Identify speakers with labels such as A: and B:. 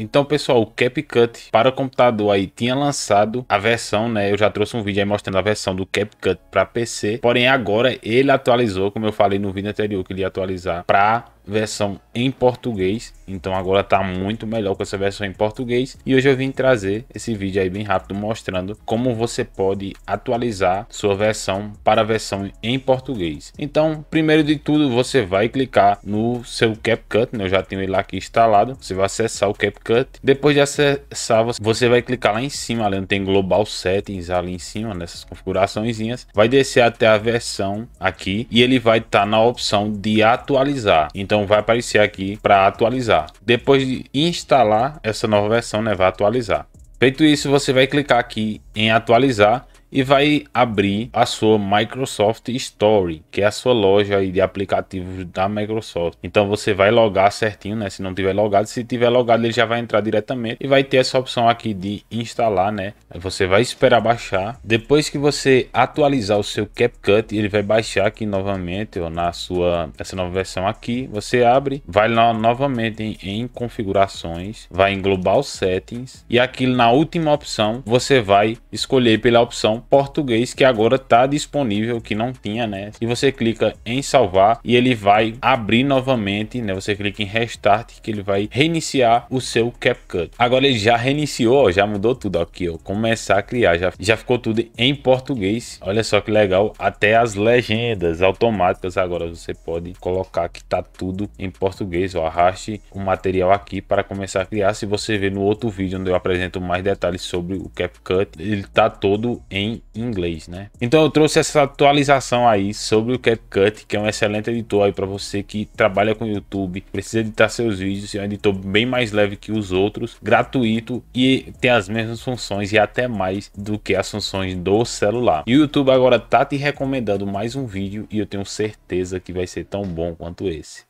A: Então, pessoal, o CapCut para o computador aí tinha lançado a versão, né? Eu já trouxe um vídeo aí mostrando a versão do CapCut para PC. Porém, agora ele atualizou, como eu falei no vídeo anterior, que ele ia atualizar para versão em português. Então agora está muito melhor com essa versão em português. E hoje eu vim trazer esse vídeo aí bem rápido mostrando como você pode atualizar sua versão para a versão em português. Então, primeiro de tudo, você vai clicar no seu CapCut, né? Eu já tenho ele aqui instalado. Você vai acessar o CapCut. Depois de acessar, você vai clicar lá em cima, ali onde tem Global Settings ali em cima, nessas configuraçõezinhas. Vai descer até a versão aqui e ele vai estar tá na opção de atualizar. Então então vai aparecer aqui para atualizar. Depois de instalar essa nova versão, né, vai atualizar. Feito isso, você vai clicar aqui em atualizar e vai abrir a sua Microsoft Store, que é a sua loja de aplicativos da Microsoft. Então você vai logar certinho, né? Se não tiver logado, se tiver logado, ele já vai entrar diretamente e vai ter essa opção aqui de instalar, né? Você vai esperar baixar. Depois que você atualizar o seu CapCut, ele vai baixar aqui novamente ó, na sua essa nova versão aqui. Você abre, vai lá novamente em, em configurações, vai em global settings e aqui na última opção você vai escolher pela opção português que agora está disponível, que não tinha, né? E você clica em salvar e ele vai abrir novamente, né? Você clica em restart que ele vai reiniciar o seu CapCut. Agora ele já reiniciou, já mudou tudo aqui, ó. Começar a criar, já, já ficou tudo em português. Olha só que legal, até as legendas automáticas agora você pode colocar que tá tudo em português, ó. Arraste o material aqui para começar a criar. Se você ver no outro vídeo onde eu apresento mais detalhes sobre o CapCut, ele tá todo em em inglês, né? Então eu trouxe essa atualização aí sobre o CapCut, que é um excelente editor aí para você que trabalha com YouTube, precisa editar seus vídeos, é um editor bem mais leve que os outros, gratuito e tem as mesmas funções e até mais do que as funções do celular. E o YouTube agora tá te recomendando mais um vídeo e eu tenho certeza que vai ser tão bom quanto esse.